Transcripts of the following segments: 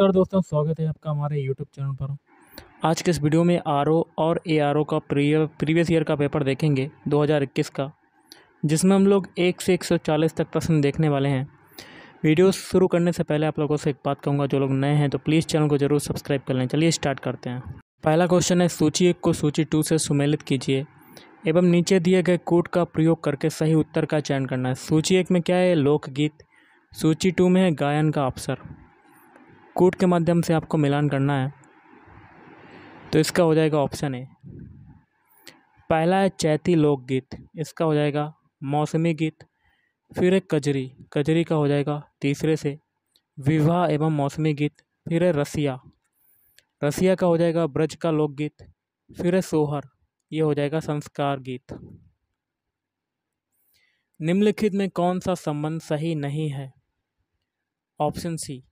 नमस्कार दोस्तों स्वागत है आपका हमारे यूट्यूब चैनल पर आज के इस वीडियो में आर और ए आर का प्रीवियस ईयर का पेपर देखेंगे 2021 का जिसमें हम लोग एक से 140 तक प्रश्न देखने वाले हैं वीडियो शुरू करने से पहले आप लोगों से एक बात कहूँगा जो लोग नए हैं तो प्लीज़ चैनल को जरूर सब्सक्राइब कर लें चलिए स्टार्ट करते हैं पहला क्वेश्चन है सूची एक को सूची टू से सुमेलित कीजिए एवं नीचे दिए गए कूट का प्रयोग करके सही उत्तर का चयन करना है सूची एक में क्या है लोकगीत सूची टू में है गायन का अवसर कूट के माध्यम से आपको मिलान करना है तो इसका हो जाएगा ऑप्शन ए पहला है चैती लोकगीत इसका हो जाएगा मौसमी गीत फिर है कजरी कजरी का हो जाएगा तीसरे से विवाह एवं मौसमी गीत फिर है रसिया रसिया का हो जाएगा ब्रज का लोकगीत फिर है सोहर ये हो जाएगा संस्कार गीत निम्नलिखित में कौन सा संबंध सही नहीं है ऑप्शन सी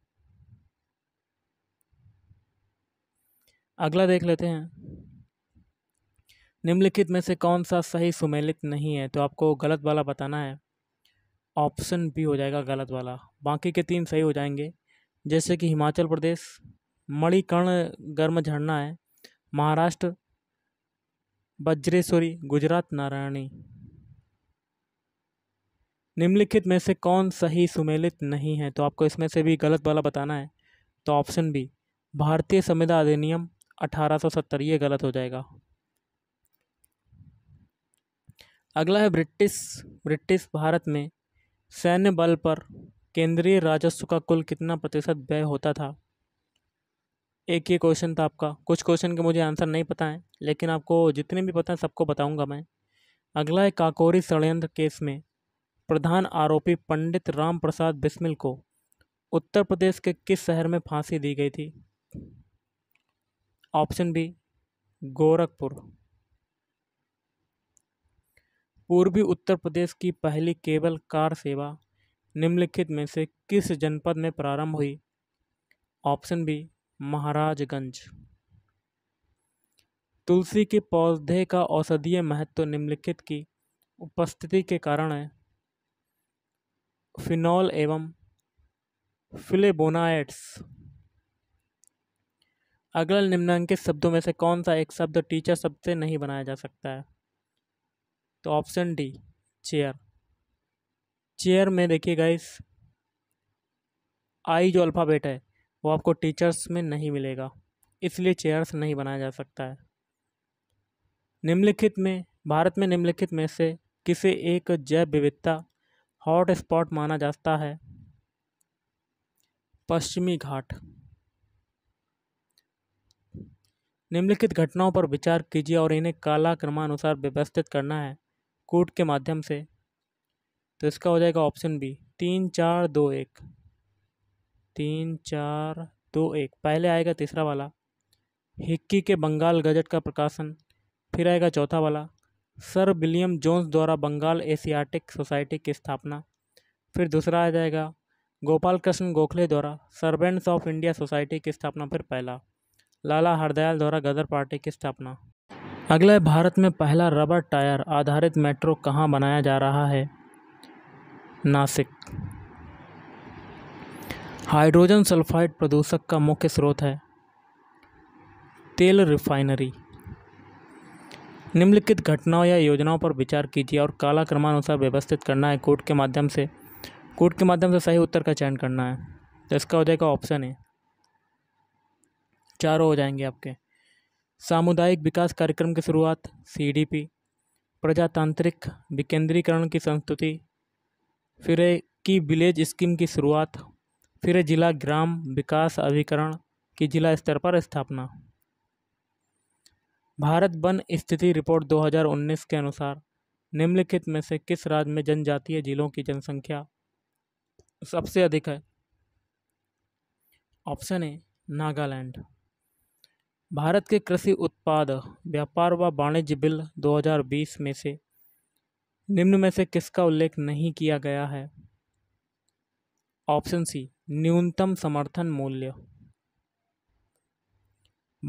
अगला देख लेते हैं निम्नलिखित में से कौन सा सही सुमेलित नहीं है तो आपको गलत वाला बताना है ऑप्शन बी हो जाएगा गलत वाला बाकी के तीन सही हो जाएंगे जैसे कि हिमाचल प्रदेश मणिकर्ण गर्म झरना है महाराष्ट्र बज्रेश्वरी गुजरात नारायणी निम्नलिखित में से कौन सही सुमेलित नहीं है तो आपको इसमें से भी गलत वाला बताना है तो ऑप्शन बी भारतीय संविदा अधिनियम अठारह सौ सत्तर ये गलत हो जाएगा अगला है ब्रिटिश ब्रिटिश भारत में सैन्य बल पर केंद्रीय राजस्व का कुल कितना प्रतिशत व्यय होता था एक ये क्वेश्चन था आपका कुछ क्वेश्चन के मुझे आंसर नहीं पता है लेकिन आपको जितने भी पता है सबको बताऊंगा मैं अगला है काकोरी षडयंत्र केस में प्रधान आरोपी पंडित राम प्रसाद बिस्मिल को उत्तर प्रदेश के किस शहर में फांसी दी गई थी ऑप्शन बी गोरखपुर पूर्वी उत्तर प्रदेश की पहली केबल कार सेवा निम्नलिखित में से किस जनपद में प्रारंभ हुई ऑप्शन बी महाराजगंज तुलसी के पौधे का औषधीय महत्व निम्नलिखित की उपस्थिति के कारण है फिनॉल एवं फिलेबोनाइट्स अगला निम्नांकित शब्दों में से कौन सा एक शब्द टीचर शब्द से नहीं बनाया जा सकता है तो ऑप्शन डी चेयर चेयर में देखिए गाइस आई जो अल्फ़ाबेट है वो आपको टीचर्स में नहीं मिलेगा इसलिए चेयर्स नहीं बनाया जा सकता है निम्नलिखित में भारत में निम्नलिखित में से किसे एक जैव विविधता हॉट स्पॉट माना जाता है पश्चिमी घाट निम्नलिखित घटनाओं पर विचार कीजिए और इन्हें काला क्रमानुसार व्यवस्थित करना है कोर्ट के माध्यम से तो इसका हो जाएगा ऑप्शन बी तीन चार दो एक तीन चार दो एक पहले आएगा तीसरा वाला हिक्की के बंगाल गजट का प्रकाशन फिर आएगा चौथा वाला सर विलियम जोन्स द्वारा बंगाल एशियाटिक सोसाइटी की स्थापना फिर दूसरा आ जाएगा गोपाल कृष्ण गोखले द्वारा सर्वेंट्स ऑफ इंडिया सोसाइटी की स्थापना फिर पहला लाला हरदयाल द्वारा गदर पार्टी की स्थापना अगला है भारत में पहला रबर टायर आधारित मेट्रो कहाँ बनाया जा रहा है नासिक हाइड्रोजन सल्फाइड प्रदूषक का मुख्य स्रोत है तेल रिफाइनरी निम्नलिखित घटनाओं या योजनाओं पर विचार कीजिए और काला क्रमानुसार व्यवस्थित करना है कोर्ट के माध्यम से कोर्ट के माध्यम से सही उत्तर का चयन करना है तो इसका हो जाएगा ऑप्शन है चारों हो जाएंगे आपके सामुदायिक विकास कार्यक्रम की शुरुआत सीडीपी प्रजातांत्रिक विकेंद्रीकरण की संस्तुति फिर की विलेज स्कीम की शुरुआत फिर जिला ग्राम विकास अधिकरण की जिला स्तर पर स्थापना भारत वन स्थिति रिपोर्ट 2019 के अनुसार निम्नलिखित में से किस राज्य में जनजातीय जिलों की जनसंख्या सबसे अधिक है ऑप्शन ए नागालैंड भारत के कृषि उत्पाद व्यापार व वाणिज्य बिल 2020 में से निम्न में से किसका उल्लेख नहीं किया गया है ऑप्शन सी न्यूनतम समर्थन मूल्य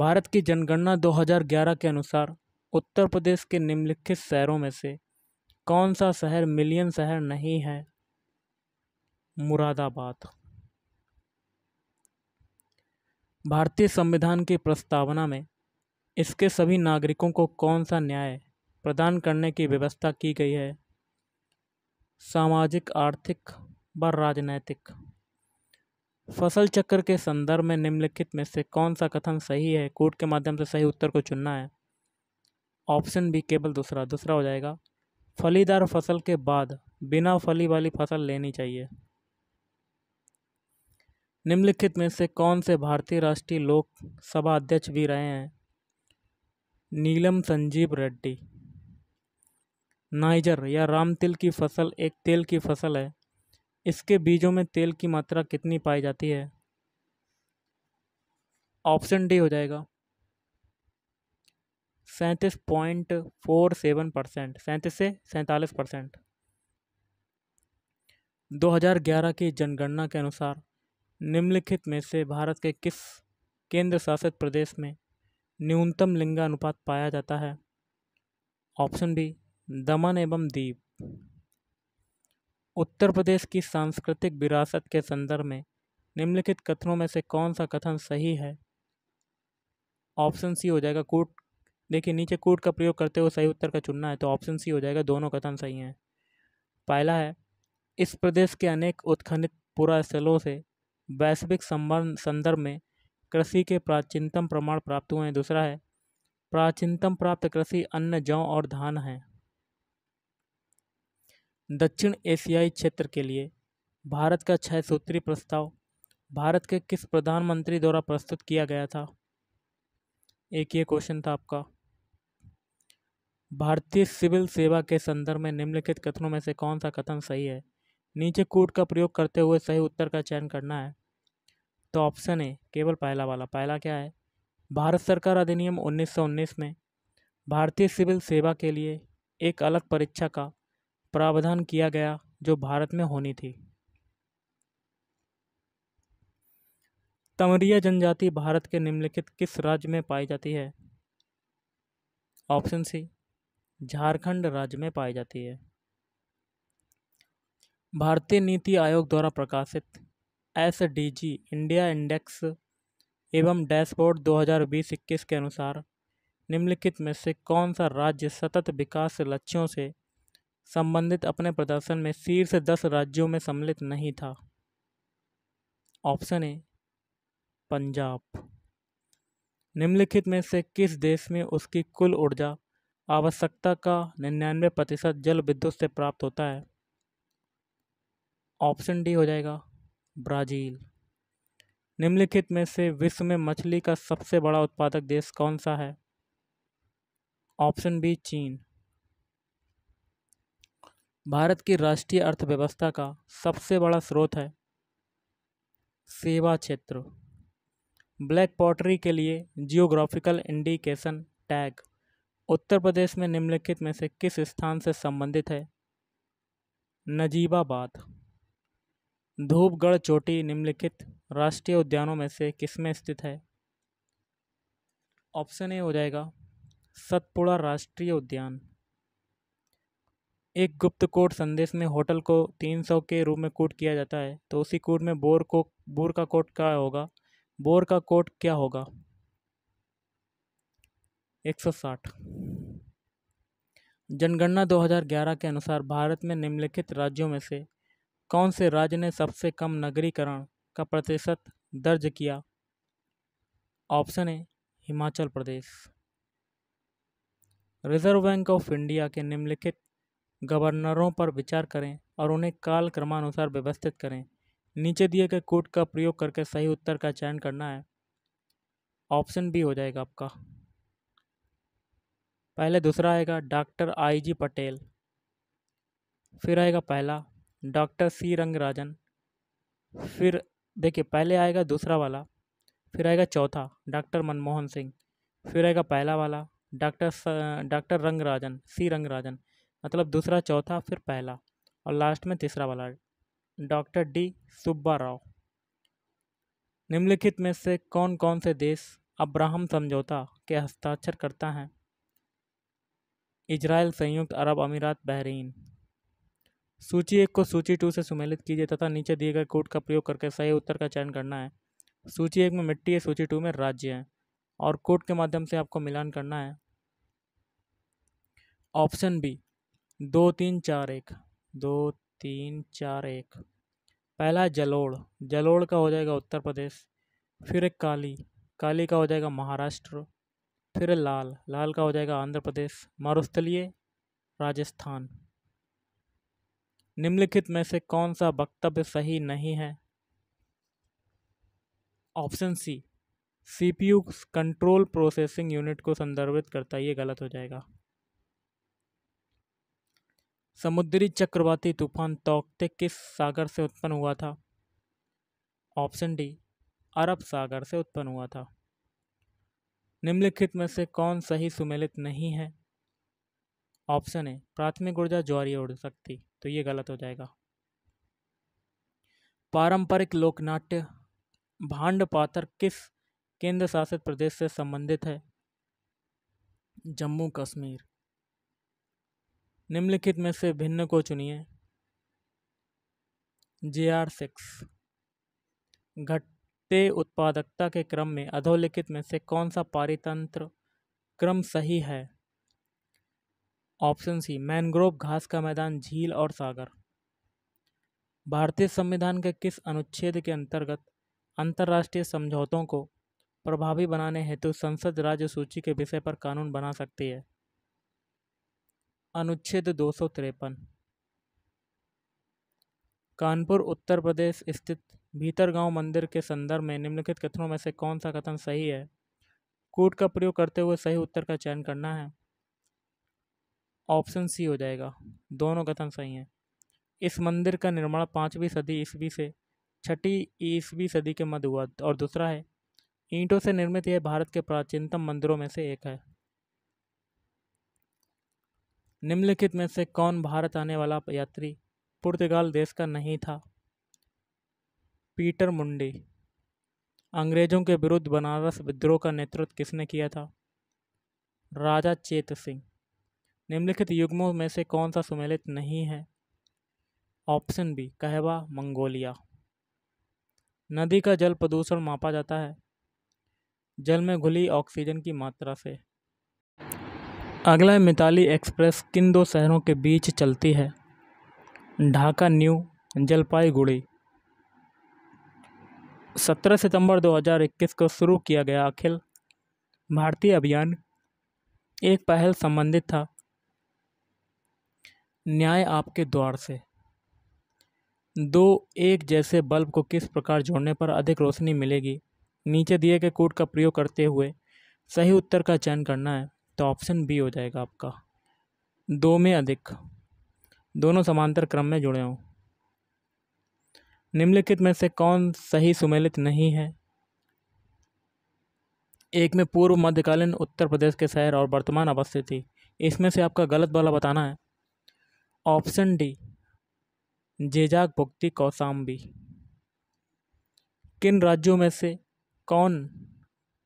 भारत की जनगणना 2011 के अनुसार उत्तर प्रदेश के निम्नलिखित शहरों में से कौन सा शहर मिलियन शहर नहीं है मुरादाबाद भारतीय संविधान की प्रस्तावना में इसके सभी नागरिकों को कौन सा न्याय प्रदान करने की व्यवस्था की गई है सामाजिक आर्थिक व राजनैतिक फसल चक्र के संदर्भ में निम्नलिखित में से कौन सा कथन सही है कोर्ट के माध्यम से सही उत्तर को चुनना है ऑप्शन बी केवल दूसरा दूसरा हो जाएगा फलीदार फसल के बाद बिना फली वाली फसल लेनी चाहिए निम्नलिखित में से कौन से भारतीय राष्ट्रीय लोक सभा अध्यक्ष भी रहे हैं नीलम संजीव रेड्डी नाइजर या राम तिल की फसल एक तेल की फसल है इसके बीजों में तेल की मात्रा कितनी पाई जाती है ऑप्शन डी हो जाएगा सैंतीस पॉइंट फोर सेवन परसेंट सैंतीस से सैंतालीस परसेंट दो हजार ग्यारह की जनगणना के अनुसार निम्नलिखित में से भारत के किस केंद्र शासित प्रदेश में न्यूनतम लिंगानुपात पाया जाता है ऑप्शन बी दमन एवं दीप उत्तर प्रदेश की सांस्कृतिक विरासत के संदर्भ में निम्नलिखित कथनों में से कौन सा कथन सही है ऑप्शन सी हो जाएगा कूट देखिए नीचे कूट का प्रयोग करते हुए सही उत्तर का चुनना है तो ऑप्शन सी हो जाएगा दोनों कथन सही हैं पहला है इस प्रदेश के अनेक उत्खनित पुरा स्थलों से वैश्विक संबंध संदर्भ में कृषि के प्राचीनतम प्रमाण प्राप्त हुए हैं दूसरा है प्राचीनतम प्राप्त कृषि अन्न जौ और धान है दक्षिण एशियाई क्षेत्र के लिए भारत का छह सूत्री प्रस्ताव भारत के किस प्रधानमंत्री द्वारा प्रस्तुत किया गया था एक ये क्वेश्चन था आपका भारतीय सिविल सेवा के संदर्भ में निम्नलिखित कथनों में से कौन सा कथन सही है नीचे कूट का प्रयोग करते हुए सही उत्तर का चयन करना है तो ऑप्शन ए केवल पहला वाला पहला क्या है भारत सरकार अधिनियम 1919 में भारतीय सिविल सेवा के लिए एक अलग परीक्षा का प्रावधान किया गया जो भारत में होनी थी तमरिया जनजाति भारत के निम्नलिखित किस राज्य में पाई जाती है ऑप्शन सी झारखंड राज्य में पाई जाती है भारतीय नीति आयोग द्वारा प्रकाशित S D G India index एवं डैशबोर्ड 2020-21 के अनुसार निम्नलिखित में से कौन सा राज्य सतत विकास लक्ष्यों से संबंधित अपने प्रदर्शन में शीर्ष दस राज्यों में सम्मिलित नहीं था ऑप्शन ए पंजाब निम्नलिखित में से किस देश में उसकी कुल ऊर्जा आवश्यकता का निन्यानवे प्रतिशत जल विद्युत से प्राप्त होता है ऑप्शन डी हो जाएगा ब्राज़ील निम्नलिखित में से विश्व में मछली का सबसे बड़ा उत्पादक देश कौन सा है ऑप्शन बी चीन भारत की राष्ट्रीय अर्थव्यवस्था का सबसे बड़ा स्रोत है सेवा क्षेत्र ब्लैक पॉटरी के लिए geographical indication tag Uttar Pradesh में निम्नलिखित में से किस स्थान से संबंधित है नजीबाबाद धूपगढ़ चोटी निम्नलिखित राष्ट्रीय उद्यानों में से किसमें स्थित है ऑप्शन ए हो जाएगा सतपुड़ा राष्ट्रीय उद्यान एक गुप्त कोट संदेश में होटल को 300 के रूप में कोट किया जाता है तो उसी कोट में बोर को बोर का कोट क्या होगा बोर का कोट क्या होगा 160 जनगणना 2011 के अनुसार भारत में निम्नलिखित राज्यों में से कौन से राज्य ने सबसे कम नगरीकरण का प्रतिशत दर्ज किया option A Himachal Pradesh Reserve Bank of India के निम्नलिखित गवर्नरों पर विचार करें और उन्हें काल क्रमानुसार व्यवस्थित करें नीचे दिए गए कोट का प्रयोग करके सही उत्तर का चयन करना है ऑप्शन बी हो जाएगा आपका पहले दूसरा आएगा डॉक्टर आईजी पटेल फिर आएगा पहला डॉक्टर सी रंगराजन फिर देखिए पहले आएगा दूसरा वाला फिर आएगा चौथा डॉक्टर मनमोहन सिंह फिर आएगा पहला वाला doctor doctor Rangarajan C Rangarajan मतलब दूसरा चौथा फिर पहला और लास्ट में तीसरा वाला डॉक्टर डी सुब्बा राव निम्नलिखित में से कौन कौन से देश अब्राहम समझौता के हस्ताक्षर करता है इजराइल संयुक्त अरब अमीरात बहरीन सूची एक को सूची टू से सुमेलित कीजिए तथा नीचे दिए गए कोड का प्रयोग करके सही उत्तर का चयन करना है सूची एक में मिट्टी है सूची टू में राज्य है और कोड के माध्यम से आपको मिलान करना है ऑप्शन बी दो तीन चार एक दो तीन चार एक पहला जलोड़ जलोड़ का हो जाएगा उत्तर प्रदेश फिर एक काली काली का हो जाएगा महाराष्ट्र फिर लाल लाल का हो जाएगा आंध्र प्रदेश मरुस्थलीय राजस्थान निम्नलिखित में से कौन सा वक्तव्य सही नहीं है option C CPU control processing unit को संदर्भित करता है ये गलत हो जाएगा समुद्री चक्रवाती तूफान तोकते किस सागर से उत्पन्न हुआ था ऑप्शन डी अरब सागर से उत्पन्न हुआ था निम्नलिखित में से कौन सही सुमेलित नहीं है ऑप्शन ए प्राथमिक ऊर्जा ज्वारी उड़ सकती तो ये गलत हो जाएगा पारंपरिक लोकनाट्य भांड पात्र किस केंद्र शासित प्रदेश से संबंधित है जम्मू कश्मीर निम्नलिखित में से भिन्न को चुनिए जे आर सिक्स घटते उत्पादकता के क्रम में अधोलिखित में से कौन सा पारितंत्र क्रम सही है ऑप्शन सी मैनग्रोव घास का मैदान झील और सागर भारतीय संविधान के किस अनुच्छेद के अंतर्गत अंतर्राष्ट्रीय समझौतों को प्रभावी बनाने हेतु संसद राज्य सूची के विषय पर कानून बना सकती है अनुच्छेद दो कानपुर उत्तर प्रदेश स्थित भीतरगांव मंदिर के संदर्भ में निम्नलिखित कथनों में से कौन सा कथन सही है कूट का प्रयोग करते हुए सही उत्तर का चयन करना है ऑप्शन सी हो जाएगा दोनों कथन सही हैं इस मंदिर का निर्माण पाँचवीं सदी ईस्वी से छठी ईस्वी सदी के मध्य हुआ और दूसरा है ईंटों से निर्मित यह भारत के प्राचीनतम मंदिरों में से एक है निम्नलिखित में से कौन भारत आने वाला यात्री पुर्तगाल देश का नहीं था पीटर मुंडी अंग्रेजों के विरुद्ध बनारस विद्रोह का नेतृत्व किसने किया था राजा चेत सिंह निम्नलिखित युग्मों में से कौन सा सुमेलित नहीं है ऑप्शन बी कहवा मंगोलिया नदी का जल प्रदूषण मापा जाता है जल में घुली ऑक्सीजन की मात्रा से अगला मिताली एक्सप्रेस किन दो शहरों के बीच चलती है ढाका न्यू जलपाईगुड़ी सत्रह सितंबर 2021 को शुरू किया गया अखिल भारतीय अभियान एक पहल संबंधित था न्याय आपके द्वार से दो एक जैसे बल्ब को किस प्रकार जोड़ने पर अधिक रोशनी मिलेगी नीचे दिए गए कोड का प्रयोग करते हुए सही उत्तर का चयन करना है तो ऑप्शन बी हो जाएगा आपका दो में अधिक दोनों समांतर क्रम में जुड़े हों निम्नलिखित में से कौन सही सुमेलित नहीं है एक में पूर्व मध्यकालीन उत्तर प्रदेश के शहर और वर्तमान अवस्थिति इसमें से आपका गलत वाला बताना है ऑप्शन डी जेजाक भुक्ति कौसाम्बी किन राज्यों में से कौन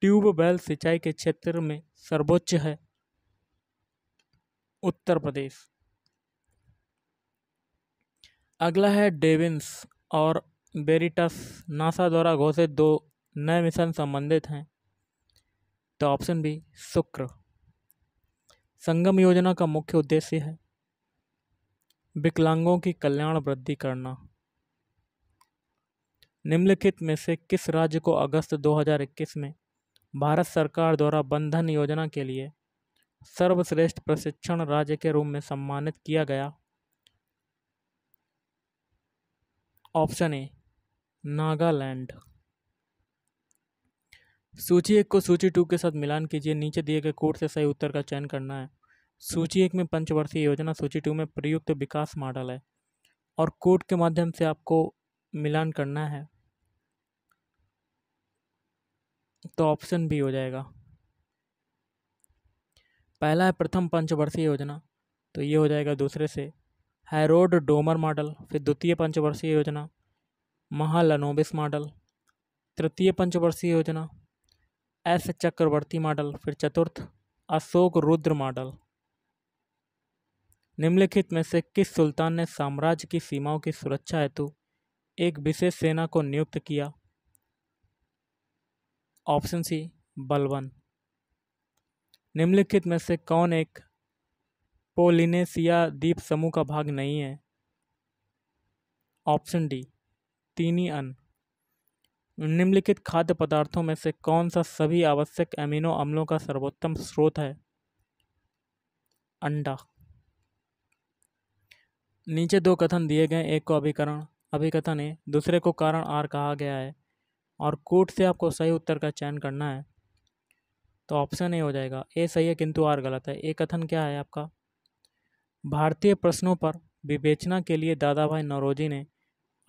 ट्यूबवेल सिंचाई के क्षेत्र में सर्वोच्च है उत्तर प्रदेश अगला है डेविंस और बेरिटस नासा द्वारा घोषित दो नए मिशन संबंधित हैं तो ऑप्शन बी शुक्र संगम योजना का मुख्य उद्देश्य है विकलांगों की कल्याण वृद्धि करना निम्नलिखित में से किस राज्य को अगस्त 2021 में भारत सरकार द्वारा बंधन योजना के लिए सर्वश्रेष्ठ प्रशिक्षण राज्य के रूप में सम्मानित किया गया ऑप्शन ए नागालैंड सूची एक को सूची टू के साथ मिलान कीजिए नीचे दिए गए कोड से सही उत्तर का चयन करना है सूची एक में पंचवर्षीय योजना सूची टू में प्रयुक्त विकास मॉडल है और कोड के माध्यम से आपको मिलान करना है तो ऑप्शन भी हो जाएगा पहला है प्रथम पंचवर्षीय योजना तो ये हो जाएगा दूसरे से हैरोड डोमर मॉडल फिर द्वितीय पंचवर्षीय योजना महालनोबिस मॉडल तृतीय पंचवर्षीय योजना एस चक्रवर्ती मॉडल फिर चतुर्थ अशोक रुद्र मॉडल निम्नलिखित में से किस सुल्तान ने साम्राज्य की सीमाओं की सुरक्षा हेतु एक विशेष सेना को नियुक्त किया ऑप्शन सी बलवन निम्नलिखित में से कौन एक पोलिनेसिया द्वीप समूह का भाग नहीं है ऑप्शन डी तीनी अन निम्नलिखित खाद्य पदार्थों में से कौन सा सभी आवश्यक एमिनो अम्लों का सर्वोत्तम स्रोत है अंडा नीचे दो कथन दिए गए एक को अभिकरण अभिकथन है दूसरे को कारण आर कहा गया है और कूट से आपको सही उत्तर का चयन करना है तो ऑप्शन ए हो जाएगा ए सही है किंतु आर गलत है ए कथन क्या है आपका भारतीय प्रश्नों पर विवेचना के लिए दादा भाई नौरोजी ने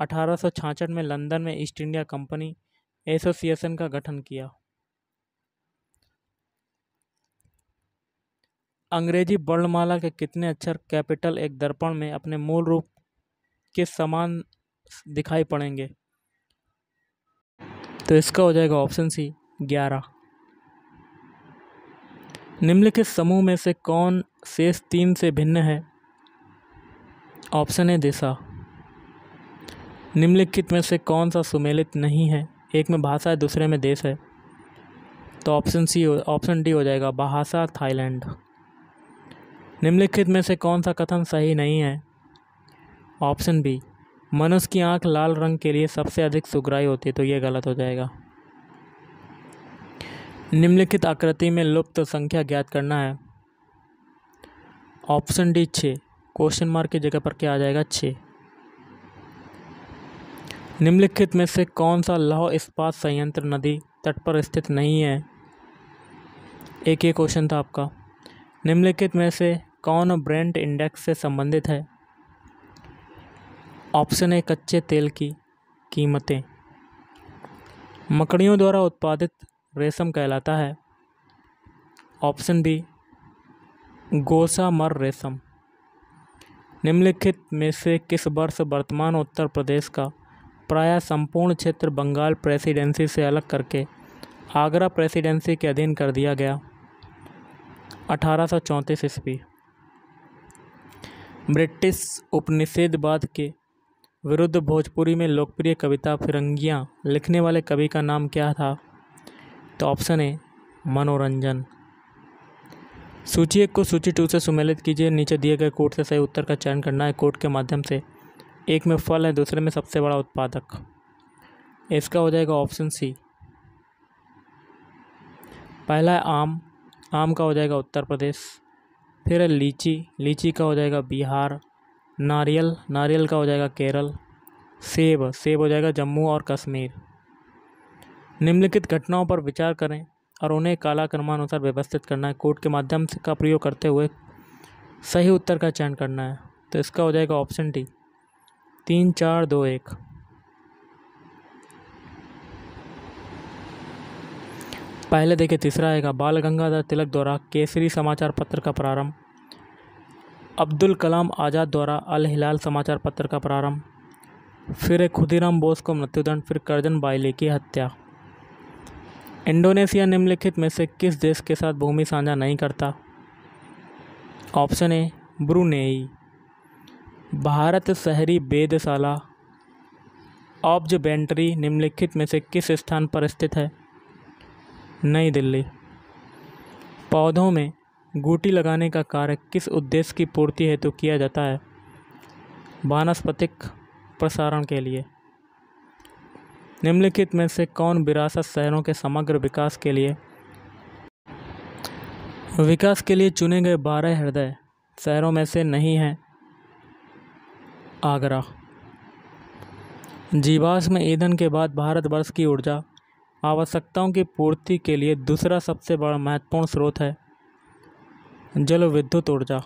अठारह में लंदन में ईस्ट इंडिया कंपनी एसोसिएशन का गठन किया अंग्रेजी वर्णमाला के कितने अक्षर कैपिटल एक दर्पण में अपने मूल रूप के समान दिखाई पड़ेंगे तो इसका हो जाएगा ऑप्शन सी ग्यारह निम्नलिखित समूह में से कौन शेष तीन से भिन्न है ऑप्शन ए दिशा निम्नलिखित में से कौन सा सुमेलित नहीं है एक में भाषा है दूसरे में देश है तो ऑप्शन सी ऑप्शन डी हो जाएगा भाषा थाईलैंड निम्नलिखित में से कौन सा कथन सही नहीं है ऑप्शन बी मनुष्य की आंख लाल रंग के लिए सबसे अधिक सुग्राई होती है तो ये गलत हो जाएगा निम्नलिखित आकृति में लुप्त तो संख्या ज्ञात करना है ऑप्शन डी छः क्वेश्चन मार्क की जगह पर क्या आ जाएगा छः निम्नलिखित में से कौन सा लौह इस्पात संयंत्र नदी तट पर स्थित नहीं है एक ही क्वेश्चन था आपका निम्नलिखित में से कौन ब्रांड इंडेक्स से संबंधित है ऑप्शन ए कच्चे तेल की कीमतें मकड़ियों द्वारा उत्पादित रेशम कहलाता है ऑप्शन बी गोसा मर रेशम निम्नलिखित में से किस वर्ष वर्तमान उत्तर प्रदेश का प्राय संपूर्ण क्षेत्र बंगाल प्रेसिडेंसी से अलग करके आगरा प्रेसिडेंसी के अधीन कर दिया गया अठारह सौ चौंतीस ईस्वी ब्रिटिश उपनिषेधवाद के विरुद्ध भोजपुरी में लोकप्रिय कविता फिरंगियाँ लिखने वाले कवि का नाम क्या था तो ऑप्शन ए मनोरंजन सूची एक को सूची टू से सुमेलित कीजिए नीचे दिए गए कोट से सही उत्तर का चयन करना है कोट के माध्यम से एक में फल है दूसरे में सबसे बड़ा उत्पादक इसका हो जाएगा ऑप्शन सी पहला है आम आम का हो जाएगा उत्तर प्रदेश फिर है लीची लीची का हो जाएगा बिहार नारियल नारियल का हो जाएगा केरल सेब सेब हो जाएगा जम्मू और कश्मीर निम्नलिखित घटनाओं पर विचार करें और उन्हें काला क्रमानुसार व्यवस्थित करना है कोड के माध्यम से का प्रयोग करते हुए सही उत्तर का चयन करना है तो इसका हो जाएगा ऑप्शन डी तीन चार दो एक पहले देखिए तीसरा आएगा बाल गंगाधर तिलक द्वारा केसरी समाचार पत्र का प्रारंभ अब्दुल कलाम आज़ाद द्वारा अल हिलाल समाचार पत्र का प्रारंभ फिर खुदीराम बोस को मृत्युदंड फिर करजन बाइले की हत्या इंडोनेशिया निम्नलिखित में से किस देश के साथ भूमि साझा नहीं करता ऑप्शन ए ब्रुनेई भारत शहरी वेदशाला ऑब्जेंट्री निम्नलिखित में से किस स्थान पर स्थित है नई दिल्ली पौधों में गूटी लगाने का कार्य किस उद्देश्य की पूर्ति हेतु तो किया जाता है वानस्पतिक प्रसारण के लिए निम्नलिखित में से कौन विरासत शहरों के समग्र विकास के लिए विकास के लिए चुने गए बारह हृदय शहरों में से नहीं हैं आगरा जीवाश्म ईंधन के बाद भारतवर्ष की ऊर्जा आवश्यकताओं की पूर्ति के लिए दूसरा सबसे बड़ा महत्वपूर्ण स्रोत है जल विद्युत ऊर्जा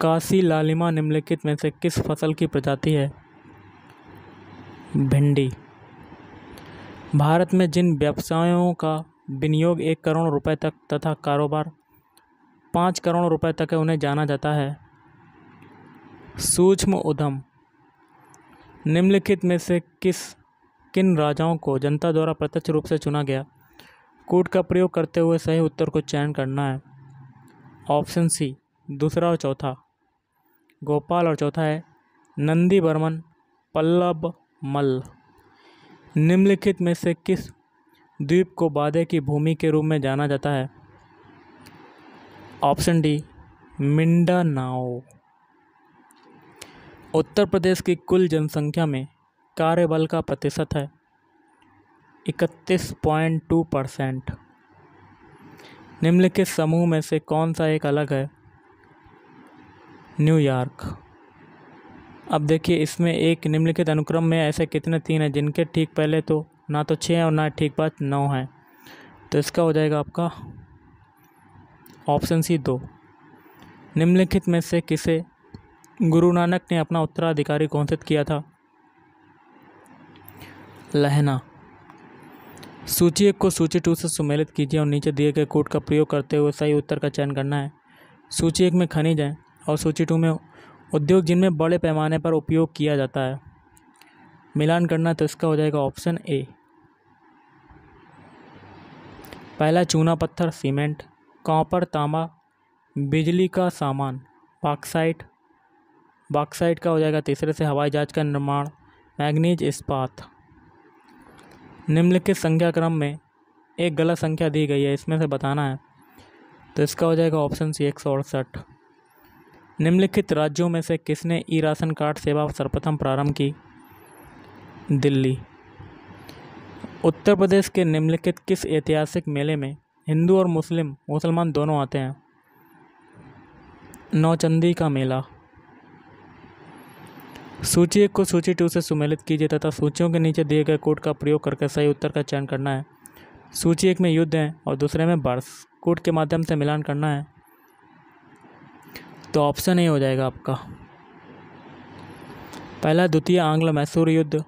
काशी लालिमा निम्नलिखित में से किस फसल की प्रजाति है भिंडी भारत में जिन व्यवसायों का विनियोग एक करोड़ रुपए तक तथा कारोबार पाँच करोड़ रुपए तक है उन्हें जाना जाता है सूक्ष्म उद्यम निम्नलिखित में से किस किन राजाओं को जनता द्वारा प्रत्यक्ष रूप से चुना गया कूट का प्रयोग करते हुए सही उत्तर को चयन करना है ऑप्शन सी दूसरा और चौथा गोपाल और चौथा है नंदी बर्मन पल्लव मल्ल निम्नलिखित में से किस द्वीप को बादे की भूमि के रूप में जाना जाता है ऑप्शन डी मिंडा नाओ उत्तर प्रदेश की कुल जनसंख्या में कार्यबल का प्रतिशत है इकतीस पॉइंट टू परसेंट निम्नलिखित समूह में से कौन सा एक अलग है न्यूयॉर्क अब देखिए इसमें एक निम्नलिखित अनुक्रम में ऐसे कितने तीन हैं जिनके ठीक पहले तो ना तो छः और ना ठीक बाद नौ हैं तो इसका हो जाएगा आपका ऑप्शन सी दो निम्नलिखित में से किसे गुरु नानक ने अपना उत्तराधिकारी घोषित किया था लहना सूची एक को सूची टू से सुमेलित कीजिए और नीचे दिए गए कोड का प्रयोग करते हुए सही उत्तर का चयन करना है सूची एक में खनिज है और सूची टू में उद्योग जिनमें बड़े पैमाने पर उपयोग किया जाता है मिलान करना तो इसका हो जाएगा ऑप्शन ए पहला चूना पत्थर सीमेंट कॉपर तांबा बिजली का सामान पाक्साइट बाक्साइट का हो जाएगा तीसरे से हवाई जहाज का निर्माण मैग्नीज इस्पात निम्नलिखित संख्या क्रम में एक गलत संख्या दी गई है इसमें से बताना है तो इसका हो जाएगा ऑप्शन सी एक सौ अड़सठ निम्नलिखित राज्यों में से किसने ई राशन कार्ड सेवा सर्वप्रथम प्रारंभ की दिल्ली उत्तर प्रदेश के निम्नलिखित किस ऐतिहासिक मेले में हिंदू और मुस्लिम मुसलमान दोनों आते हैं नौचंदी का मेला सूची एक को सूची टू से सुमेलित कीजिए तथा सूचियों के नीचे दिए गए कोड का प्रयोग करके सही उत्तर का चयन करना है सूची एक में युद्ध है और दूसरे में बर्स कोड के माध्यम से मिलान करना है तो ऑप्शन ए हो जाएगा आपका पहला द्वितीय आंग्ल मैसूर युद्ध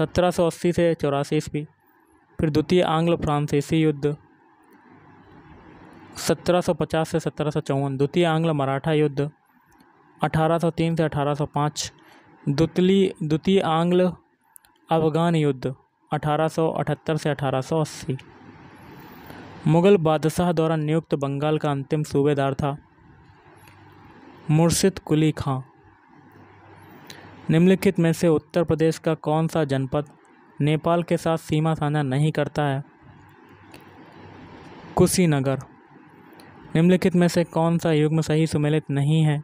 अस्सी से चौरासी ईस्वी फिर द्वितीय आंग्ल फ्रांसीसी युद्ध सत्रह सौ पचास से सत्रह सौ चौवन द्वितीय आंग्ल मराठा युद्ध अठारह सौ तीन से अठारह सौ पाँच दुतली द्वितीय आंग्ल अफगान युद्ध 1878 से 1880 मुग़ल बादशाह द्वारा नियुक्त बंगाल का अंतिम सूबेदार था मुर्शिद कुली खां निम्नलिखित में से उत्तर प्रदेश का कौन सा जनपद नेपाल के साथ सीमा साझा नहीं करता है कुशीनगर निम्नलिखित में से कौन सा युग्म सही सुमेलित नहीं है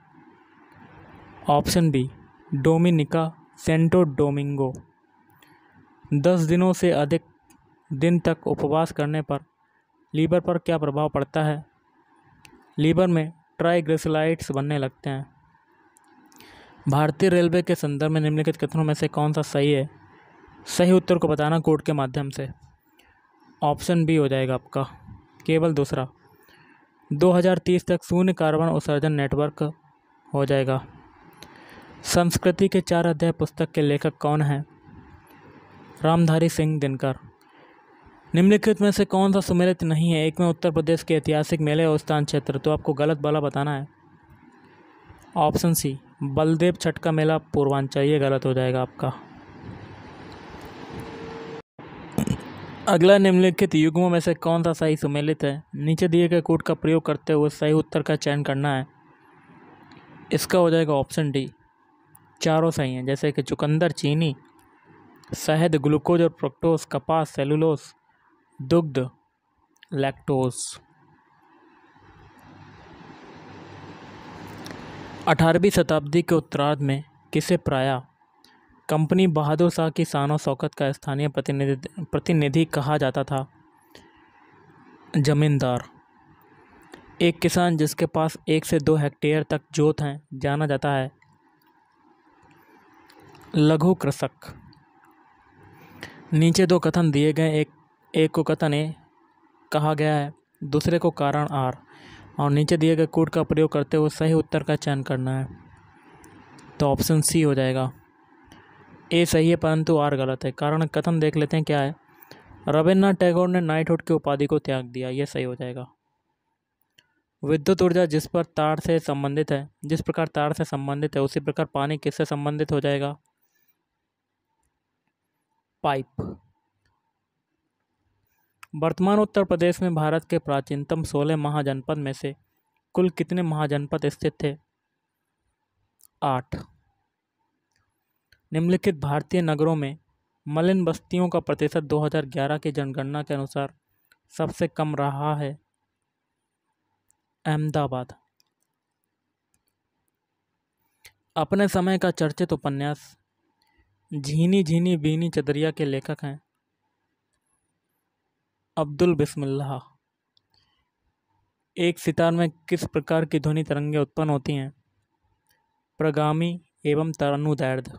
option B Dominica Santo Domingo दस दिनों से अधिक दिन तक उपवास करने पर लीवर पर क्या प्रभाव पड़ता है लीवर में ट्राइग्रेसलाइट्स बनने लगते हैं भारतीय रेलवे के संदर्भ में निम्नलिखित कथनों में से कौन सा सही है सही उत्तर को बताना कोड के माध्यम से ऑप्शन बी हो जाएगा आपका केवल दूसरा 2030 तक शून्य कार्बन उत्सर्जन नेटवर्क हो जाएगा संस्कृति के चार अध्याय पुस्तक के लेखक कौन हैं रामधारी सिंह दिनकर निम्नलिखित में से कौन सा सुमेलित नहीं है एक में उत्तर प्रदेश के ऐतिहासिक मेले और स्थान क्षेत्र तो आपको गलत वाला बताना है ऑप्शन सी बलदेव छठ का मेला पूर्वांचल ये गलत हो जाएगा आपका अगला निम्नलिखित युग्मों में से कौन सा सही सुमेलित है नीचे दिए गए कूट का प्रयोग करते हुए सही उत्तर का चयन करना है इसका हो जाएगा ऑप्शन डी चारों सही हैं जैसे कि चुकंदर चीनी शहद ग्लूकोज और प्रोक्टोस कपास सेलुलोस दुग्ध लैक्टोस अठारहवीं शताब्दी के उत्तरार्ध में किसे प्रायः कंपनी बहादुर शाह की शान शौकत का स्थानीय प्रतिनिधि प्रतिनिधि कहा जाता था जमींदार एक किसान जिसके पास एक से दो हेक्टेयर तक जोत हैं जाना जाता है लघु कृषक नीचे दो कथन दिए गए एक एक को कथन ए कहा गया है दूसरे को कारण आर और नीचे दिए गए कूट का प्रयोग करते हुए सही उत्तर का चयन करना है तो ऑप्शन सी हो जाएगा ए सही है परंतु आर गलत है कारण कथन देख लेते हैं क्या है रविन्द्रनाथ टैगोर ने नाइटहुड की उपाधि को त्याग दिया यह सही हो जाएगा विद्युत ऊर्जा जिस पर तार से संबंधित है जिस प्रकार तार से संबंधित है उसी प्रकार पानी किससे संबंधित हो जाएगा पाइप वर्तमान उत्तर प्रदेश में भारत के प्राचीनतम सोलह महाजनपद में से कुल कितने महाजनपद स्थित थे आठ निम्नलिखित भारतीय नगरों में मलिन बस्तियों का प्रतिशत 2011 की जनगणना के अनुसार सबसे कम रहा है अहमदाबाद अपने समय का चर्चित उपन्यास झीनी झीनी बीनी चदरिया के लेखक हैं अब्दुल बिस्मिल्लाह एक सितार में किस प्रकार की ध्वनि तरंगे उत्पन्न होती हैं प्रगामी एवं दर्द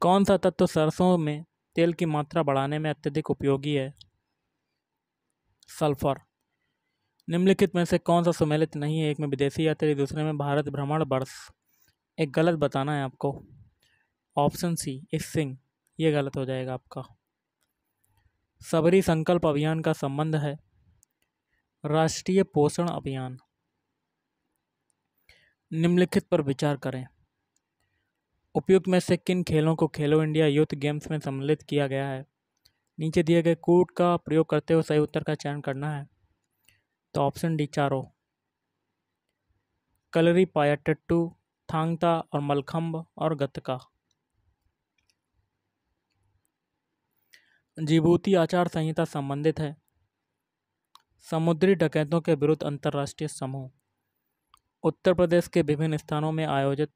कौन सा तत्व सरसों में तेल की मात्रा बढ़ाने में अत्यधिक उपयोगी है सल्फर निम्नलिखित में से कौन सा सुमेलित नहीं है एक में विदेशी यात्री दूसरे में भारत भ्रमण वर्ष एक गलत बताना है आपको ऑप्शन सी इस सिंह ये गलत हो जाएगा आपका सबरी संकल्प अभियान का संबंध है राष्ट्रीय पोषण अभियान निम्नलिखित पर विचार करें उपयुक्त में से किन खेलों को खेलो इंडिया यूथ गेम्स में सम्मिलित किया गया है नीचे दिए गए कूट का प्रयोग करते हुए सही उत्तर का चयन करना है तो ऑप्शन डी चारों कलरी पाया टट्टू थांगता और मलखम्ब और गतका जिबूती आचार संहिता संबंधित है समुद्री डकैतों के विरुद्ध अंतर्राष्ट्रीय समूह उत्तर प्रदेश के विभिन्न स्थानों में आयोजित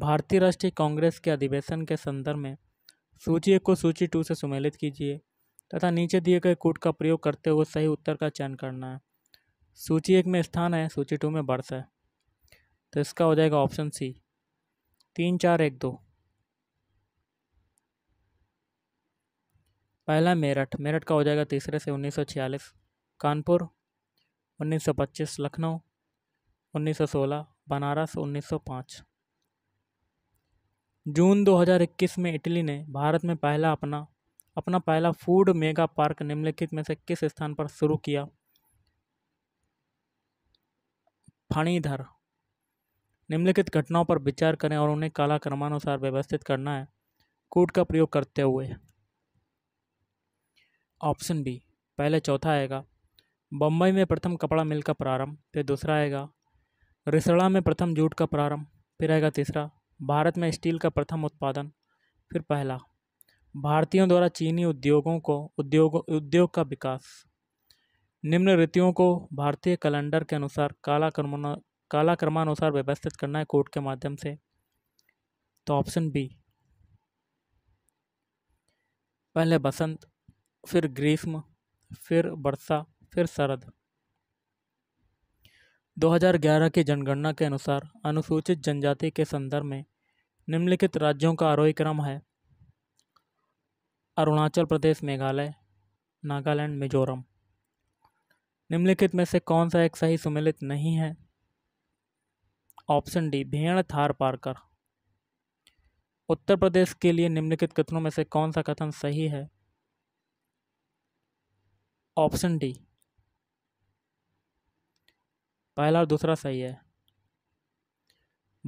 भारतीय राष्ट्रीय कांग्रेस के अधिवेशन के संदर्भ में सूची एक को सूची टू से सुमेलित कीजिए तथा नीचे दिए गए कूट का प्रयोग करते हुए सही उत्तर का चयन करना है सूची एक में स्थान है सूची टू में बर्थ है तो इसका हो जाएगा ऑप्शन सी तीन चार एक दो पहला मेरठ मेरठ का हो जाएगा तीसरे से उन्नीस सौ छियालीस कानपुर उन्नीस सौ पच्चीस लखनऊ उन्नीस सौ सोलह बनारस उन्नीस सौ पाँच जून 2021 में इटली ने भारत में पहला अपना अपना पहला फूड मेगा पार्क निम्नलिखित में से किस स्थान पर शुरू किया फणीधर निम्नलिखित घटनाओं पर विचार करें और उन्हें क्रमानुसार व्यवस्थित करना है कूट का प्रयोग करते हुए ऑप्शन बी पहले चौथा आएगा बम्बई में प्रथम कपड़ा मिल का प्रारंभ फिर दूसरा आएगा रिसड़ा में प्रथम जूट का प्रारंभ फिर आएगा तीसरा भारत में स्टील का प्रथम उत्पादन फिर पहला भारतीयों द्वारा चीनी उद्योगों को उद्योग उद्योग का विकास निम्न रीतियों को भारतीय कैलेंडर के अनुसार काला कर्मना काला क्रमानुसार व्यवस्थित करना है कोर्ट के माध्यम से तो ऑप्शन बी पहले बसंत फिर ग्रीष्म फिर वर्षा फिर शरद 2011 की जनगणना के अनुसार अनुसूचित जनजाति के संदर्भ में निम्नलिखित राज्यों का आरोही क्रम है अरुणाचल प्रदेश मेघालय नागालैंड मिजोरम निम्नलिखित में से कौन सा एक सही सुमिलित नहीं है ऑप्शन डी भेड़ थार पारकर उत्तर प्रदेश के लिए निम्नलिखित कथनों में से कौन सा कथन सही है ऑप्शन डी पहला और दूसरा सही है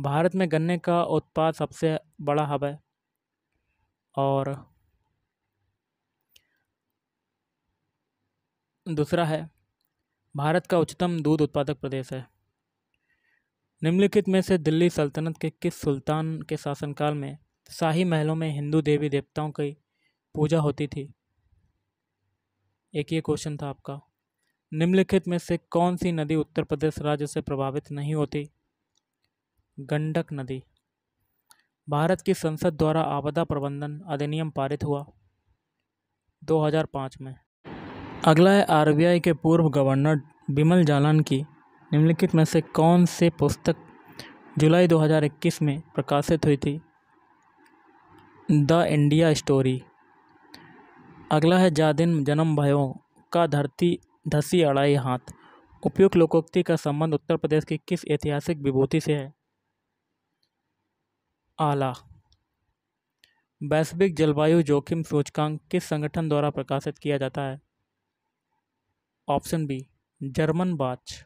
भारत में गन्ने का उत्पाद सबसे बड़ा हब है और दूसरा है भारत का उच्चतम दूध उत्पादक प्रदेश है निम्नलिखित में से दिल्ली सल्तनत के किस सुल्तान के शासनकाल में शाही महलों में हिंदू देवी देवताओं की पूजा होती थी एक ये क्वेश्चन था आपका निम्नलिखित में से कौन सी नदी उत्तर प्रदेश राज्य से प्रभावित नहीं होती गंडक नदी भारत की संसद द्वारा आपदा प्रबंधन अधिनियम पारित हुआ 2005 में अगला है आरबीआई के पूर्व गवर्नर बिमल जालान की निम्नलिखित में से कौन से पुस्तक जुलाई 2021 में प्रकाशित हुई थी द इंडिया स्टोरी अगला है जादिन जन्म भयों का धरती धसी अड़ाई हाथ उपयुक्त लोकोक्ति का संबंध उत्तर प्रदेश की किस ऐतिहासिक विभूति से है आला वैश्विक जलवायु जोखिम सूचकांक किस संगठन द्वारा प्रकाशित किया जाता है ऑप्शन बी जर्मन बाच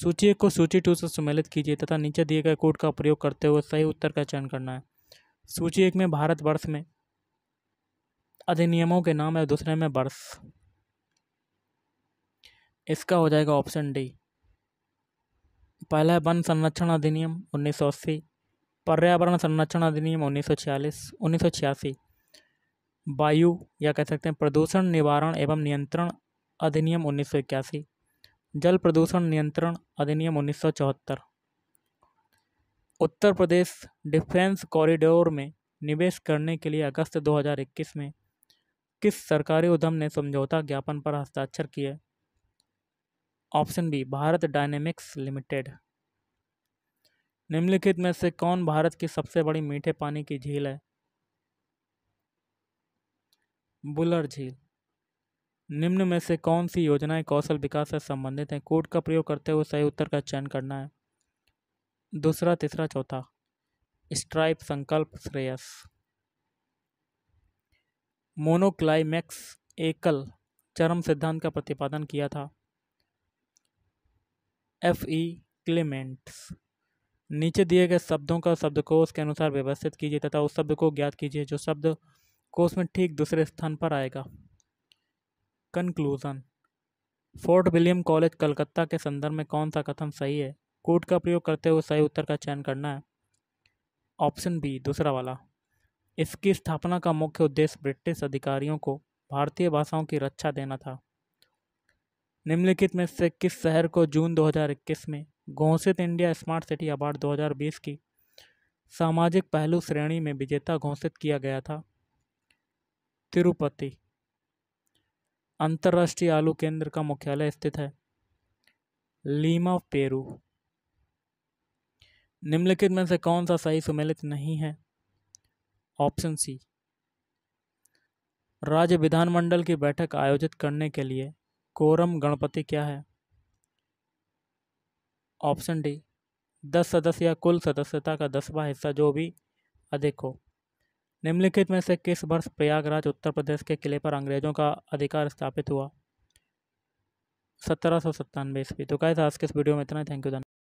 सूची को सूची टू से सम्मिलित कीजिए तथा नीचे दिए गए कोड का प्रयोग करते हुए सही उत्तर का चयन करना है सूची एक में भारत वर्ष में अधिनियमों के नाम है दूसरे में वर्ष इसका हो जाएगा ऑप्शन डी पहला है वन संरक्षण अधिनियम उन्नीस सौ अस्सी पर्यावरण संरक्षण अधिनियम उन्नीस सौ छियालीस उन्नीस सौ छियासी वायु या कह सकते हैं प्रदूषण निवारण एवं नियंत्रण अधिनियम उन्नीस सौ इक्यासी जल प्रदूषण नियंत्रण अधिनियम उन्नीस सौ चौहत्तर उत्तर प्रदेश डिफेंस कॉरिडोर में निवेश करने के लिए अगस्त इक्कीस में किस सरकारी उद्यम ने समझौता ज्ञापन पर हस्ताक्षर किए option B Bharat Dynamics Limited निम्नलिखित में से कौन भारत की सबसे बड़ी मीठे पानी की झील है बुलर झील निम्न में से कौन सी योजनाएं कौशल विकास से संबंधित हैं कोड का प्रयोग करते हुए सही उत्तर का चयन करना है दूसरा तीसरा चौथा स्ट्राइप संकल्प श्रेयस मोनोक्लाइमैक्स एकल चरम सिद्धांत का प्रतिपादन किया था एफ ई क्लेमेंट्स नीचे दिए गए शब्दों का शब्दकोश के अनुसार व्यवस्थित कीजिए तथा उस शब्द को ज्ञात कीजिए जो शब्द कोश में ठीक दूसरे स्थान पर आएगा conclusion Fort William College Calcutta के संदर्भ में कौन सा कथन सही है कोट का प्रयोग करते हुए सही उत्तर का चयन करना है ऑप्शन बी दूसरा वाला इसकी स्थापना का मुख्य उद्देश्य ब्रिटिश अधिकारियों को भारतीय भाषाओं की रक्षा देना था निम्नलिखित में से किस शहर को जून 2021 में घोषित इंडिया स्मार्ट सिटी अवार्ड 2020 की सामाजिक पहलू श्रेणी में विजेता घोषित किया गया था तिरुपति अंतर्राष्ट्रीय आलू केंद्र का मुख्यालय स्थित है लीमा पेरू निम्नलिखित में से कौन सा सही सुमेलित नहीं है ऑप्शन सी राज्य विधानमंडल की बैठक आयोजित करने के लिए कोरम गणपति क्या है ऑप्शन डी दस सदस्य या कुल सदस्यता का दसवां हिस्सा जो भी अधिक हो निम्नलिखित में से किस वर्ष प्रयागराज उत्तर प्रदेश के किले पर अंग्रेजों का अधिकार स्थापित हुआ सत्रह सौ सत्तानवे ईस्वी तो कैसे आज के इस वीडियो में इतना थैंक यू